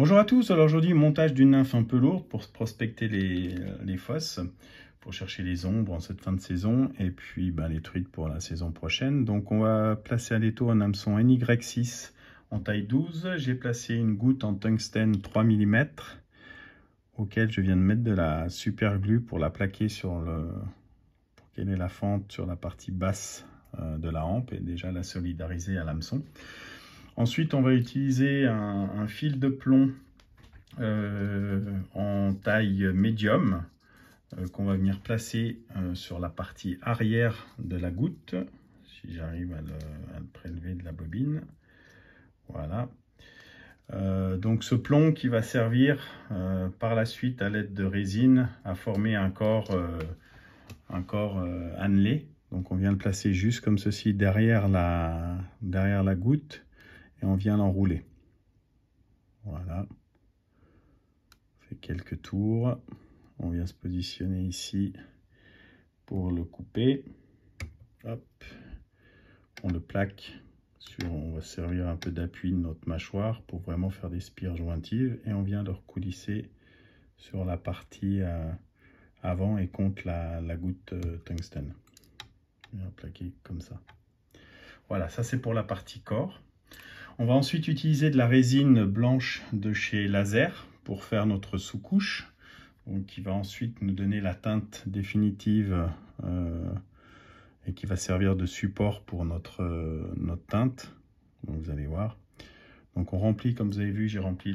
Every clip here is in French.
Bonjour à tous, alors aujourd'hui montage d'une nymphe un peu lourde pour prospecter euh, les, fosses, pour chercher les ombres en cette fin de saison et puis ben, les truites pour la saison prochaine. Donc on va placer à l'étau un hameçon NY6 en taille 12, j'ai placé une goutte en tungstène 3 mm auquel je viens de mettre de la super glue pour la plaquer sur le pour qu'elle ait la fente sur la partie basse euh, de la hampe et déjà la solidariser à l'hameçon. Ensuite, on va utiliser un, fil de plomb euh, en taille médium euh, qu'on va venir placer euh, sur la partie arrière de la goutte, si j'arrive à, le prélever de la bobine. Voilà. donc ce plomb qui va servir par la suite à l'aide de résine à former un corps, un corps annelé. Donc on vient le placer juste comme ceci derrière derrière la goutte et on vient l'enrouler. Voilà. On fait quelques tours. On vient se positionner ici pour le couper. Hop. On le plaque. Sur, on va servir un peu d'appui de notre mâchoire pour vraiment faire des spires jointives. Et on vient le recoulisser sur la partie euh, avant et contre la, goutte tungsten euh, tungstène. On vient plaquer comme ça. Voilà, ça c'est pour la partie corps. On va ensuite utiliser de la résine blanche de chez Laser pour faire notre sous-couche, qui va ensuite nous donner la teinte définitive euh, et qui va servir de support pour notre, euh, notre teinte. vous allez voir. Donc on remplit, comme vous avez vu, j'ai rempli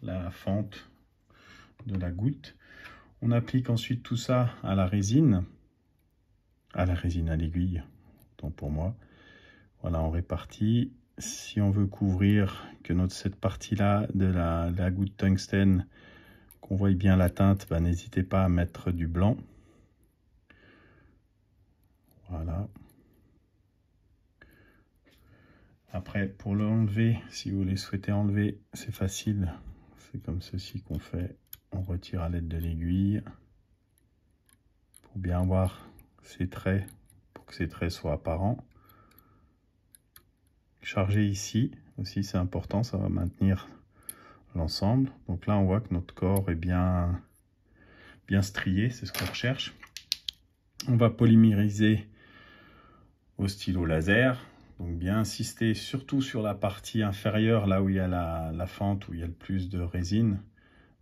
la, fente de la goutte. On applique ensuite tout ça à la résine, à la résine à l'aiguille, Donc pour moi. Voilà, on répartit si on veut couvrir que notre, cette partie-là de la, goutte tungstène, qu'on voit bien la teinte, ben, n'hésitez pas à mettre du blanc. Voilà. Après, pour l'enlever, si vous les souhaitez enlever, c'est facile. C'est comme ceci qu'on fait. On retire à l'aide de l'aiguille pour bien voir ses traits, pour que ces traits soient apparents charger ici aussi, c'est important, ça va maintenir l'ensemble. Donc là, on voit que notre corps est bien, bien strié, c'est ce qu'on recherche. On va polymériser au stylo laser. Donc bien insister surtout sur la partie inférieure, là où il y a la, fente, où il y a le plus de résine.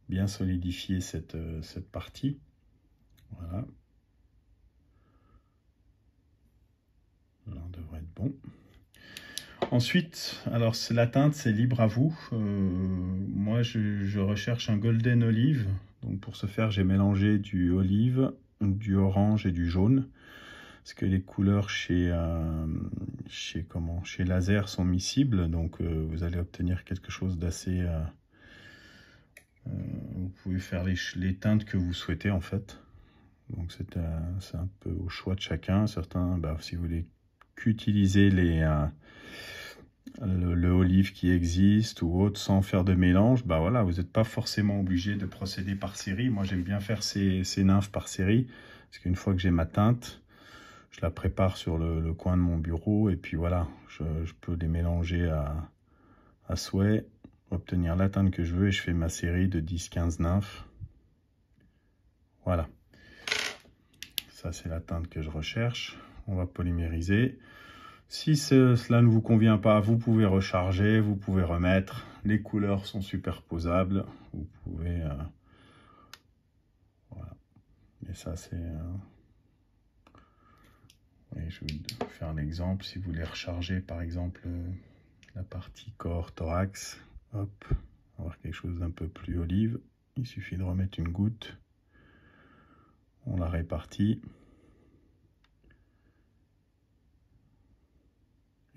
Bien solidifier cette, euh, cette partie. Voilà. Là, on devrait être bon. Ensuite, alors la teinte, c'est libre à vous. Euh, moi, je, recherche un golden olive. Donc pour ce faire, j'ai mélangé du olive, du orange et du jaune. Parce que les couleurs chez, euh, chez, comment, chez Laser sont miscibles. Donc euh, vous allez obtenir quelque chose d'assez... vous pouvez faire les, teintes que vous souhaitez en fait. Donc c'est un peu au choix de chacun. Certains, bah, si vous voulez qu'utiliser les euh, le, olive qui existe ou autre sans faire de mélange, bah voilà, vous n'êtes pas forcément obligé de procéder par série. Moi, j'aime bien faire ces, nymphes par série parce qu'une fois que j'ai ma teinte, je la prépare sur le, coin de mon bureau et puis voilà, je, peux les mélanger à, à souhait, obtenir la teinte que je veux et je fais ma série de 10-15 nymphes. Voilà. Ça, c'est la teinte que je recherche on va polymériser. Si cela ne vous convient pas, vous pouvez recharger, vous pouvez remettre. Les couleurs sont superposables. Vous pouvez... Euh, voilà. et ça, c'est... Euh, je vais faire un exemple. Si vous voulez recharger, par exemple, euh, la partie corps, thorax, hop, avoir quelque chose d'un peu plus olive. Il suffit de remettre une goutte. On la répartit.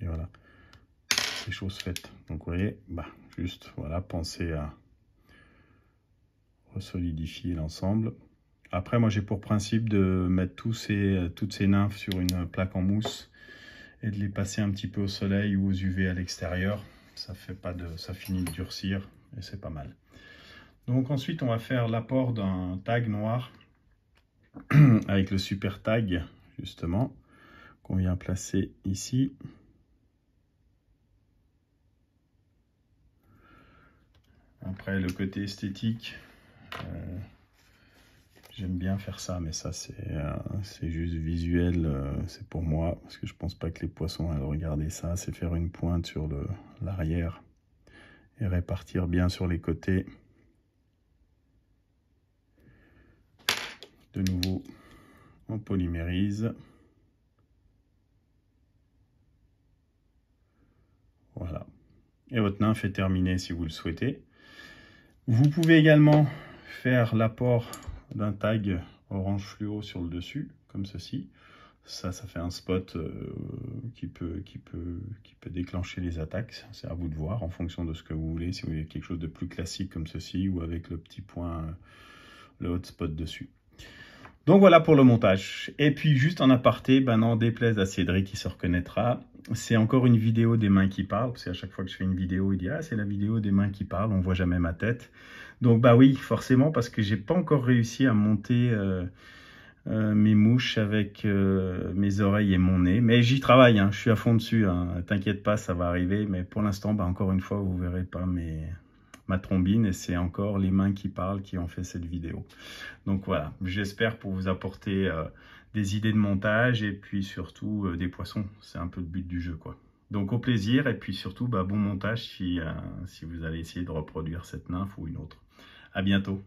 Et voilà, les choses faites. Donc, vous voyez, bah, juste, voilà, penser à re-solidifier l'ensemble. Après, moi, j'ai pour principe de mettre tous ces, toutes ces nymphes sur une plaque en mousse et de les passer un petit peu au soleil ou aux UV à l'extérieur. Ça fait pas de, ça finit de durcir et c'est pas mal. Donc ensuite, on va faire l'apport d'un tag noir avec le super tag, justement, qu'on vient placer ici. Après, le côté esthétique, euh, j'aime bien faire ça, mais ça, c'est euh, juste visuel, euh, c'est pour moi, parce que je pense pas que les poissons aillent regarder ça, c'est faire une pointe sur l'arrière et répartir bien sur les côtés. De nouveau, on polymérise. Voilà. Et votre nymphe est terminée si vous le souhaitez. Vous pouvez également faire l'apport d'un tag orange fluo sur le dessus, comme ceci. Ça, ça fait un spot euh, qui, peut, qui peut déclencher les attaques. C'est à vous de voir en fonction de ce que vous voulez. Si vous voulez quelque chose de plus classique comme ceci ou avec le petit point, euh, le spot dessus. Donc voilà pour le montage. Et puis juste en aparté, ben non, déplaise à Cédric qui se reconnaîtra, c'est encore une vidéo des mains qui parlent, parce qu'à chaque fois que je fais une vidéo, il dit « Ah, c'est la vidéo des mains qui parlent, on voit jamais ma tête ». Donc bah oui, forcément, parce que j'ai pas encore réussi à monter euh, euh, mes mouches avec euh, mes oreilles et mon nez. Mais j'y travaille, hein. je suis à fond dessus, hein. t'inquiète pas, ça va arriver. Mais pour l'instant, bah, encore une fois, vous verrez pas mes, ma trombine et c'est encore les mains qui parlent qui ont fait cette vidéo. Donc voilà, j'espère pour vous apporter euh, des idées de montage et puis surtout euh, des poissons. C'est un peu le but du jeu quoi. Donc au plaisir et puis surtout bah, bon montage si, euh, si vous allez essayer de reproduire cette nymphe ou une autre. À bientôt